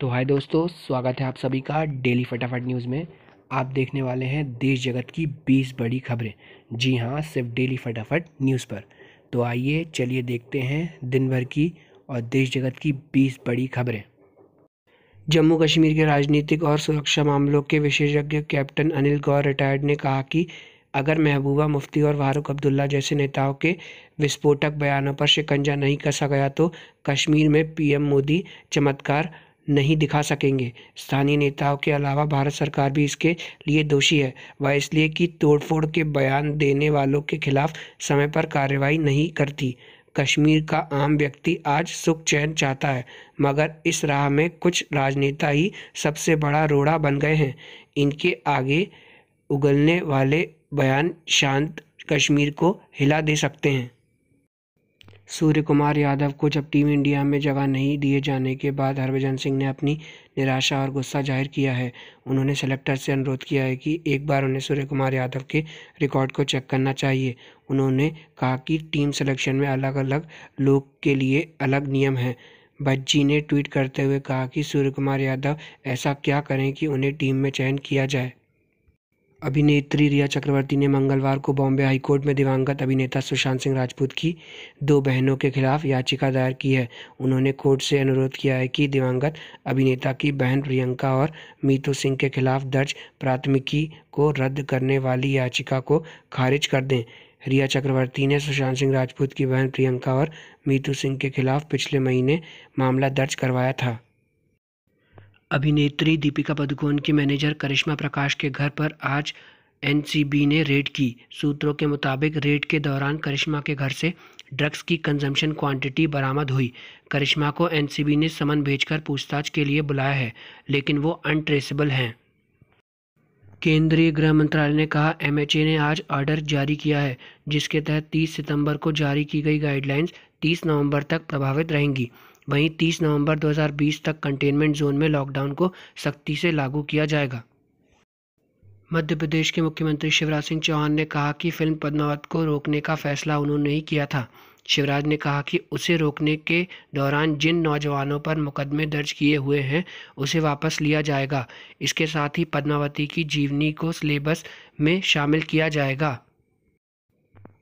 तो हाय दोस्तों स्वागत है आप सभी का डेली फटाफट न्यूज़ में आप देखने वाले हैं देश जगत की बीस बड़ी खबरें जी हाँ सिर्फ डेली फटाफट न्यूज़ पर तो आइए चलिए देखते हैं दिन भर की और देश जगत की बीस बड़ी खबरें जम्मू कश्मीर के राजनीतिक और सुरक्षा मामलों के विशेषज्ञ कैप्टन अनिल गौर रिटायर्ड ने कहा कि अगर महबूबा मुफ्ती और फारूक अब्दुल्ला जैसे नेताओं के विस्फोटक बयानों पर शिकंजा नहीं कसा गया तो कश्मीर में पीएम मोदी चमत्कार नहीं दिखा सकेंगे स्थानीय नेताओं के अलावा भारत सरकार भी इसके लिए दोषी है वह इसलिए कि तोड़फोड़ के बयान देने वालों के खिलाफ समय पर कार्रवाई नहीं करती कश्मीर का आम व्यक्ति आज सुख चैन चाहता है मगर इस राह में कुछ राजनेता ही सबसे बड़ा रोड़ा बन गए हैं इनके आगे उगलने वाले बयान शांत कश्मीर को हिला दे सकते हैं सूर्य कुमार यादव को जब टीम इंडिया में जगह नहीं दिए जाने के बाद हरभजन सिंह ने अपनी निराशा और गुस्सा जाहिर किया है उन्होंने सेलेक्टर से अनुरोध किया है कि एक बार उन्हें सूर्य कुमार यादव के रिकॉर्ड को चेक करना चाहिए उन्होंने कहा कि टीम सिलेक्शन में अलग अलग लोग के लिए अलग नियम हैं बज्जी ने ट्वीट करते हुए कहा कि सूर्य कुमार यादव ऐसा क्या करें कि उन्हें टीम में चयन किया जाए अभिनेत्री रिया चक्रवर्ती ने मंगलवार को बॉम्बे हाईकोर्ट में दिवंगत अभिनेता सुशांत सिंह राजपूत की दो बहनों के खिलाफ याचिका दायर की है उन्होंने कोर्ट से अनुरोध किया है कि दिवंगत अभिनेता की बहन प्रियंका और मीतू सिंह के खिलाफ दर्ज प्राथमिकी को रद्द करने वाली याचिका को खारिज कर दें रिया चक्रवर्ती ने सुशांत सिंह राजपूत की बहन प्रियंका और मीतू सिंह के खिलाफ पिछले महीने मामला दर्ज करवाया था अभिनेत्री दीपिका पादुकोण की मैनेजर करिश्मा प्रकाश के घर पर आज एनसीबी ने रेड की सूत्रों के मुताबिक रेड के दौरान करिश्मा के घर से ड्रग्स की कंजम्पशन क्वांटिटी बरामद हुई करिश्मा को एनसीबी ने समन भेजकर पूछताछ के लिए बुलाया है लेकिन वो अनट्रेसेबल हैं केंद्रीय गृह मंत्रालय ने कहा एमएचए ने आज ऑर्डर जारी किया है जिसके तहत 30 सितंबर को जारी की गई गाइडलाइंस 30 नवंबर तक प्रभावित रहेंगी वहीं 30 नवंबर 2020 तक कंटेनमेंट जोन में लॉकडाउन को सख्ती से लागू किया जाएगा मध्य प्रदेश के मुख्यमंत्री शिवराज सिंह चौहान ने कहा कि फिल्म पद्मावत को रोकने का फैसला उन्होंने ही किया था शिवराज ने कहा कि उसे रोकने के दौरान जिन नौजवानों पर मुकदमे दर्ज किए हुए हैं उसे वापस लिया जाएगा इसके साथ ही पद्मावती की जीवनी को सिलेबस में शामिल किया जाएगा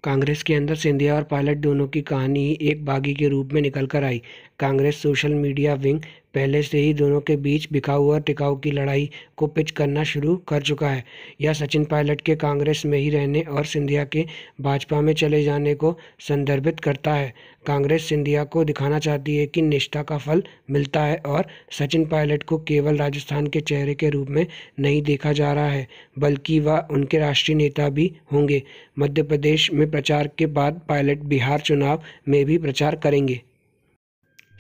कांग्रेस के अंदर सिंधिया और पायलट दोनों की कहानी ही एक बागी के रूप में निकल कर आई कांग्रेस सोशल मीडिया विंग पहले से ही दोनों के बीच बिकाऊ और टिकाऊ की लड़ाई को पिच करना शुरू कर चुका है यह सचिन पायलट के कांग्रेस में ही रहने और सिंधिया के भाजपा में चले जाने को संदर्भित करता है कांग्रेस सिंधिया को दिखाना चाहती है कि निष्ठा का फल मिलता है और सचिन पायलट को केवल राजस्थान के चेहरे के रूप में नहीं देखा जा रहा है बल्कि वह उनके राष्ट्रीय नेता भी होंगे मध्य प्रदेश में प्रचार के बाद पायलट बिहार चुनाव में भी प्रचार करेंगे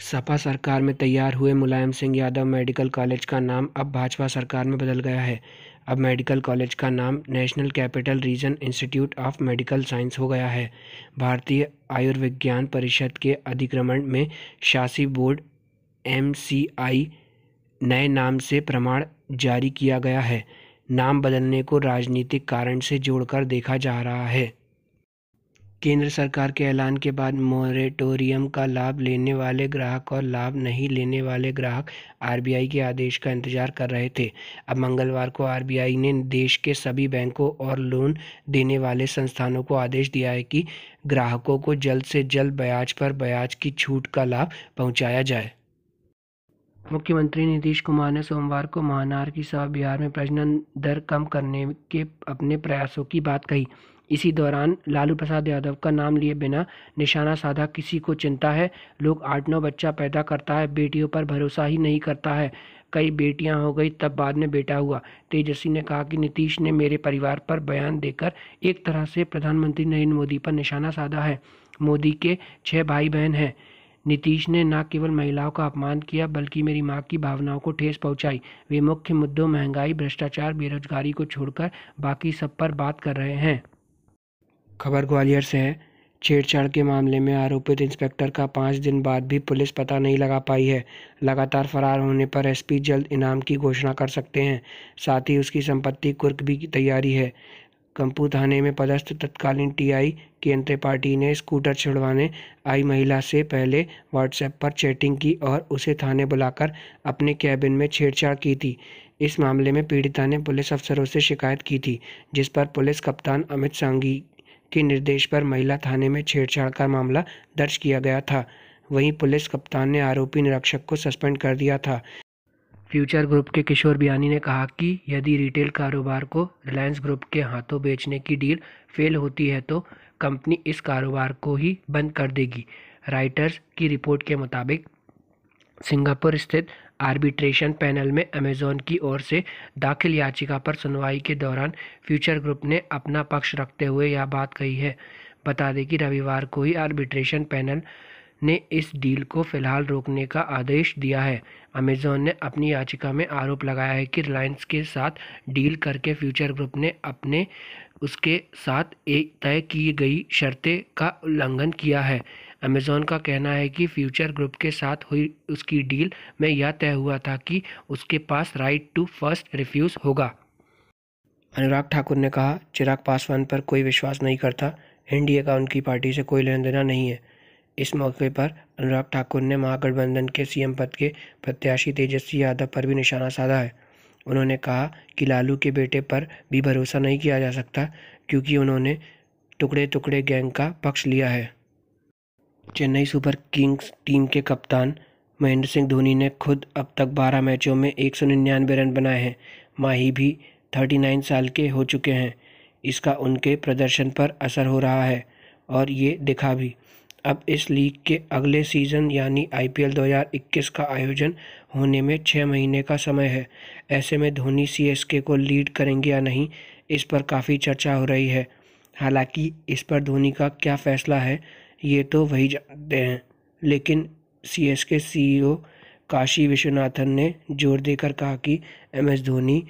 सपा सरकार में तैयार हुए मुलायम सिंह यादव मेडिकल कॉलेज का नाम अब भाजपा सरकार में बदल गया है अब मेडिकल कॉलेज का नाम national capital region institute of medical science हो गया है भारतीय आयुर्विज्ञान परिषद के अधिक्रमण में शासी बोर्ड एम नए नाम से प्रमाण जारी किया गया है नाम बदलने को राजनीतिक कारण से जोड़कर देखा जा रहा है केंद्र सरकार के ऐलान के बाद मोरेटोरियम का लाभ लेने वाले ग्राहक और लाभ नहीं लेने वाले ग्राहक आरबीआई के आदेश का इंतजार कर रहे थे अब मंगलवार को आरबीआई ने देश के सभी बैंकों और लोन देने वाले संस्थानों को आदेश दिया है कि ग्राहकों को जल्द से जल्द ब्याज पर ब्याज की छूट का लाभ पहुँचाया जाए मुख्यमंत्री नीतीश कुमार ने सोमवार को महानार की सभा बिहार में प्रजनन दर कम करने के अपने प्रयासों की बात कही इसी दौरान लालू प्रसाद यादव का नाम लिए बिना निशाना साधा किसी को चिंता है लोग आठ नौ बच्चा पैदा करता है बेटियों पर भरोसा ही नहीं करता है कई बेटियां हो गई तब बाद में बेटा हुआ तेजस्वी ने कहा कि नीतीश ने मेरे परिवार पर बयान देकर एक तरह से प्रधानमंत्री नरेंद्र मोदी पर निशाना साधा है मोदी के छः भाई बहन हैं नीतीश ने न केवल महिलाओं का अपमान किया बल्कि मेरी मां की भावनाओं को ठेस पहुंचाई वे मुख्य मुद्दों महंगाई भ्रष्टाचार बेरोजगारी को छोड़कर बाकी सब पर बात कर रहे हैं खबर ग्वालियर से है छेड़छाड़ के मामले में आरोपित इंस्पेक्टर का पाँच दिन बाद भी पुलिस पता नहीं लगा पाई है लगातार फरार होने पर एसपी जल्द इनाम की घोषणा कर सकते हैं साथ ही उसकी संपत्ति कुर्क भी की तैयारी है कंपू थाने में पदस्थ तत्कालीन टीआई किरण पार्टी ने स्कूटर छुड़वाने आई महिला से पहले व्हाट्सएप पर चैटिंग की और उसे थाने बुलाकर अपने कैबिन में छेड़छाड़ की थी इस मामले में पीड़िता ने पुलिस अफसरों से शिकायत की थी जिस पर पुलिस कप्तान अमित सांगी के निर्देश पर महिला थाने में छेड़छाड़ का मामला दर्ज किया गया था वहीं पुलिस कप्तान ने आरोपी निरीक्षक को सस्पेंड कर दिया था फ्यूचर ग्रुप के किशोर बियानी ने कहा कि यदि रिटेल कारोबार को रिलायंस ग्रुप के हाथों बेचने की डील फेल होती है तो कंपनी इस कारोबार को ही बंद कर देगी राइटर्स की रिपोर्ट के मुताबिक सिंगापुर स्थित आर्बिट्रेशन पैनल में अमेजॉन की ओर से दाखिल याचिका पर सुनवाई के दौरान फ्यूचर ग्रुप ने अपना पक्ष रखते हुए यह बात कही है बता दें कि रविवार को ही आर्बिट्रेशन पैनल ने इस डील को फिलहाल रोकने का आदेश दिया है अमेजॉन ने अपनी याचिका में आरोप लगाया है कि रिलायंस के साथ डील करके फ्यूचर ग्रुप ने अपने उसके साथ एक तय की गई शर्तें का उल्लंघन किया है अमेज़ोन का कहना है कि फ्यूचर ग्रुप के साथ हुई उसकी डील में यह तय हुआ था कि उसके पास राइट टू फर्स्ट रिफ्यूज़ होगा अनुराग ठाकुर ने कहा चिराग पासवान पर कोई विश्वास नहीं करता एनडीए का उनकी पार्टी से कोई लेन देना नहीं है इस मौके पर अनुराग ठाकुर ने महागठबंधन के सीएम पद के प्रत्याशी तेजस्वी यादव पर भी निशाना साधा है उन्होंने कहा कि लालू के बेटे पर भी भरोसा नहीं किया जा सकता क्योंकि उन्होंने टुकड़े टुकड़े गैंग का पक्ष लिया है चेन्नई सुपर किंग्स टीम के कप्तान महेंद्र सिंह धोनी ने खुद अब तक बारह मैचों में एक सौ निन्यानवे रन बनाए हैं माही भी थर्टी नाइन साल के हो चुके हैं इसका उनके प्रदर्शन पर असर हो रहा है और ये दिखा भी अब इस लीग के अगले सीज़न यानी आईपीएल 2021 का आयोजन होने में छः महीने का समय है ऐसे में धोनी सीएसके को लीड करेंगे या नहीं इस पर काफ़ी चर्चा हो रही है हालांकि इस पर धोनी का क्या फैसला है ये तो वही जानते हैं लेकिन सी एस के ई ओ काशी विश्वनाथन ने जोर देकर कहा कि एम एस धोनी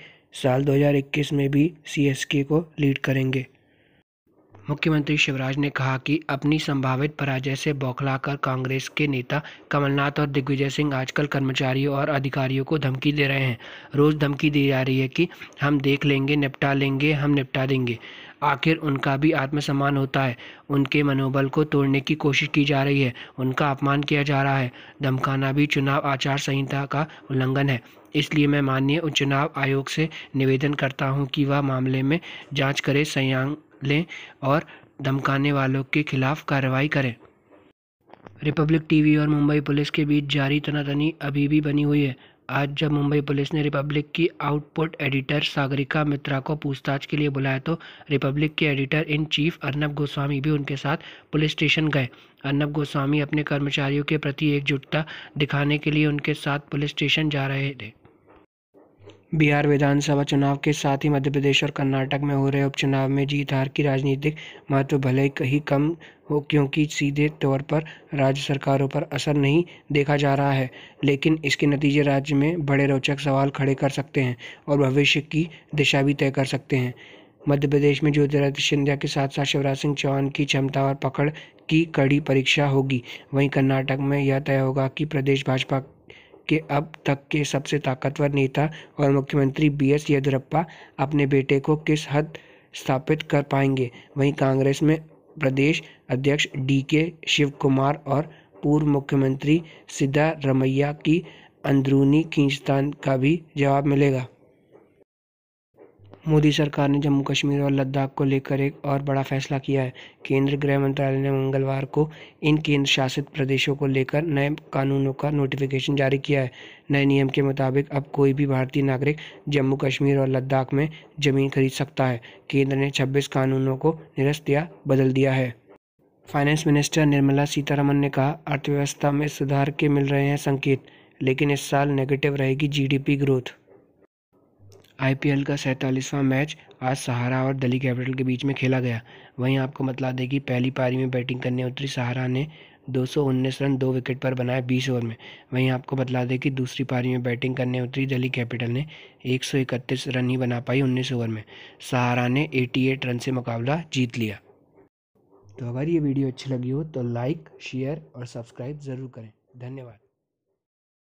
साल 2021 में भी सी एस के को लीड करेंगे मुख्यमंत्री शिवराज ने कहा कि अपनी संभावित पराजय से बौखलाकर कांग्रेस के नेता कमलनाथ और दिग्विजय सिंह आजकल कर्मचारियों और अधिकारियों को धमकी दे रहे हैं रोज़ धमकी दी जा रही है कि हम देख लेंगे निपटा लेंगे हम निपटा देंगे आखिर उनका भी आत्मसम्मान होता है उनके मनोबल को तोड़ने की कोशिश की जा रही है उनका अपमान किया जा रहा है धमकाना भी चुनाव आचार संहिता का उल्लंघन है इसलिए मैं माननीय चुनाव आयोग से निवेदन करता हूँ कि वह मामले में जाँच करें संज्ञान लें और धमकाने वालों के खिलाफ कार्रवाई करें रिपब्लिक टीवी और मुंबई पुलिस के बीच जारी तनातनी अभी भी बनी हुई है आज जब मुंबई पुलिस ने रिपब्लिक की आउटपुट एडिटर सागरिका मित्रा को पूछताछ के लिए बुलाया तो रिपब्लिक के editor in chief Arnab Goswami भी उनके साथ पुलिस स्टेशन गए अर्नब गोस्वामी अपने कर्मचारियों के प्रति एकजुटता दिखाने के लिए उनके साथ पुलिस स्टेशन जा रहे थे बिहार विधानसभा चुनाव के साथ ही मध्य प्रदेश और कर्नाटक में हो रहे उपचुनाव में जीत हार की राजनीतिक महत्व भले ही कम हो क्योंकि सीधे तौर पर राज्य सरकारों पर असर नहीं देखा जा रहा है लेकिन इसके नतीजे राज्य में बड़े रोचक सवाल खड़े कर सकते हैं और भविष्य की दिशा भी तय कर सकते हैं मध्य प्रदेश में ज्योतिरादित्य सिंधिया के साथ साथ शिवराज सिंह चौहान की क्षमता और पकड़ की कड़ी परीक्षा होगी वहीं कर्नाटक में यह तय होगा कि प्रदेश भाजपा के अब तक के सबसे ताकतवर नेता और मुख्यमंत्री बी एस येदुरप्पा अपने बेटे को किस हद स्थापित कर पाएंगे वहीं कांग्रेस में प्रदेश अध्यक्ष डी के शिव कुमार और पूर्व मुख्यमंत्री सिद्धारमैया की अंदरूनी खींचतान का भी जवाब मिलेगा मोदी सरकार ने जम्मू कश्मीर और लद्दाख को लेकर एक और बड़ा फैसला किया है केंद्रीय गृह मंत्रालय ने मंगलवार को इन केंद्र शासित प्रदेशों को लेकर नए कानूनों का नोटिफिकेशन जारी किया है नए नियम के मुताबिक अब कोई भी भारतीय नागरिक जम्मू कश्मीर और लद्दाख में जमीन खरीद सकता है केंद्र ने छब्बीस कानूनों को निरस्त या बदल दिया है फाइनेंस मिनिस्टर निर्मला सीतारमन ने कहा अर्थव्यवस्था में सुधार के मिल रहे हैं संकेत लेकिन इस साल नेगेटिव रहेगी जीडीपी ग्रोथ आईपीएल का सैंतालीसवां मैच आज सहारा और दिल्ली कैपिटल के बीच में खेला गया वहीं आपको बतला दें कि पहली पारी में बैटिंग करने उतरी सहारा ने दो रन दो विकेट पर बनाए 20 ओवर में वहीं आपको बतला दें कि दूसरी पारी में बैटिंग करने उतरी दिल्ली कैपिटल ने एक रन ही बना पाई 19 ओवर में सहारा ने 88 रन से मुकाबला जीत लिया तो अगर ये वीडियो अच्छी लगी हो तो लाइक शेयर और सब्सक्राइब ज़रूर करें धन्यवाद